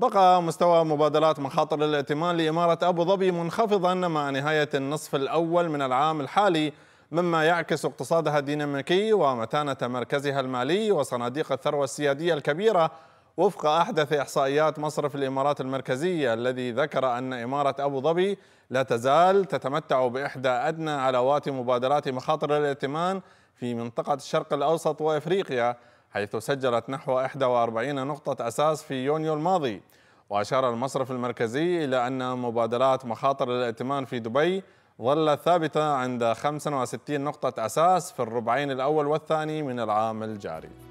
بقى مستوى مبادلات مخاطر الائتمان لإمارة أبو ظبي منخفضا مع نهاية النصف الأول من العام الحالي مما يعكس اقتصادها الديناميكي ومتانة مركزها المالي وصناديق الثروة السيادية الكبيرة وفق أحدث إحصائيات مصرف الإمارات المركزية الذي ذكر أن إمارة أبو ظبي لا تزال تتمتع بإحدى أدنى علاوات مبادلات مخاطر الائتمان في منطقة الشرق الأوسط وإفريقيا حيث سجلت نحو 41 نقطة أساس في يونيو الماضي وأشار المصرف المركزي إلى أن مبادرات مخاطر الائتمان في دبي ظلت ثابتة عند 65 نقطة أساس في الربعين الأول والثاني من العام الجاري